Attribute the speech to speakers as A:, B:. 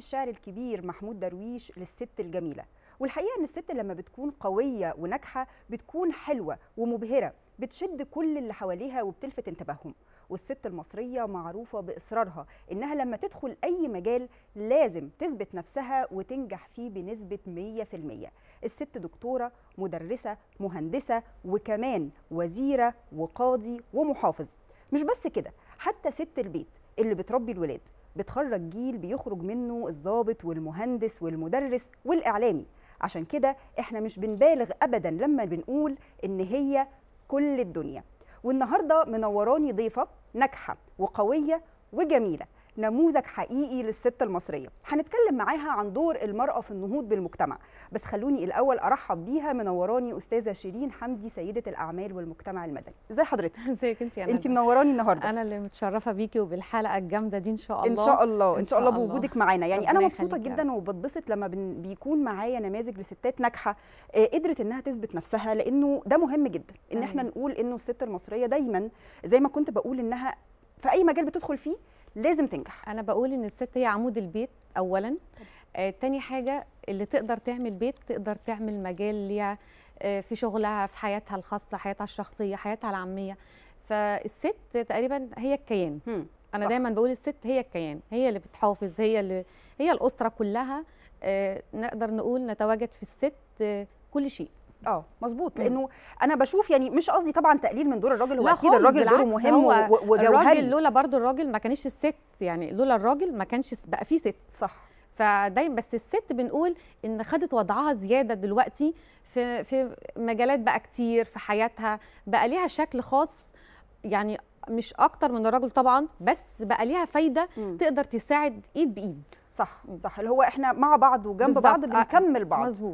A: الشعر الكبير محمود درويش للست الجميله والحقيقه ان الست لما بتكون قويه وناجحه بتكون حلوه ومبهره بتشد كل اللي حواليها وبتلفت انتباههم والست المصريه معروفه باصرارها انها لما تدخل اي مجال لازم تثبت نفسها وتنجح فيه بنسبه 100% الست دكتوره مدرسه مهندسه وكمان وزيره وقاضي ومحافظ مش بس كده حتى ست البيت اللي بتربي الولاد بتخرج جيل بيخرج منه الضابط والمهندس والمدرس والاعلامي عشان كده احنا مش بنبالغ ابدا لما بنقول ان هي كل الدنيا والنهارده منوراني ضيفه ناجحه وقويه وجميله نموذج حقيقي للست المصريه هنتكلم معاها عن دور المراه في النهوض بالمجتمع بس خلوني الاول ارحب بيها منوراني استاذه شيرين حمدي سيده الاعمال والمجتمع المدني ازي حضرتك ازيك انت انت منوراني
B: النهارده انا اللي متشرفه بيكي وبالحلقه الجامده دي ان شاء الله ان شاء الله ان شاء الله بوجودك معانا يعني انا مبسوطه جدا
A: وبتبسط لما بيكون معايا نماذج لستات ناجحه آه، قدرت انها تثبت نفسها لانه ده مهم جدا ان احنا أيوة. نقول انه الست المصريه دايما زي ما كنت بقول
B: انها في اي مجال بتدخل فيه لازم تنجح انا بقول ان الست هي عمود البيت اولا آه تاني حاجه اللي تقدر تعمل بيت تقدر تعمل مجال ليها آه في شغلها في حياتها الخاصه حياتها الشخصيه حياتها العاميه فالست تقريبا هي الكيان مم. انا صح. دايما بقول الست هي الكيان هي اللي بتحافظ هي اللي هي الاسره كلها آه نقدر نقول نتواجد في الست آه كل شيء اه مظبوط لانه انا بشوف يعني مش قصدي طبعا تقليل من دور الراجل هو اكيد الراجل دوره مهم وجوهري الراجل لولا برضو الراجل ما كانش الست يعني لولا الراجل ما كانش بقى في ست صح فدايما بس الست بنقول ان خدت وضعها زياده دلوقتي في في مجالات بقى كتير في حياتها بقى ليها شكل خاص يعني مش اكتر من الراجل طبعا بس بقى ليها فايده م. تقدر تساعد ايد بايد صح
A: صح اللي هو احنا مع بعض وجنب بالزبط. بعض آه، بنكمل بعض مزبوط.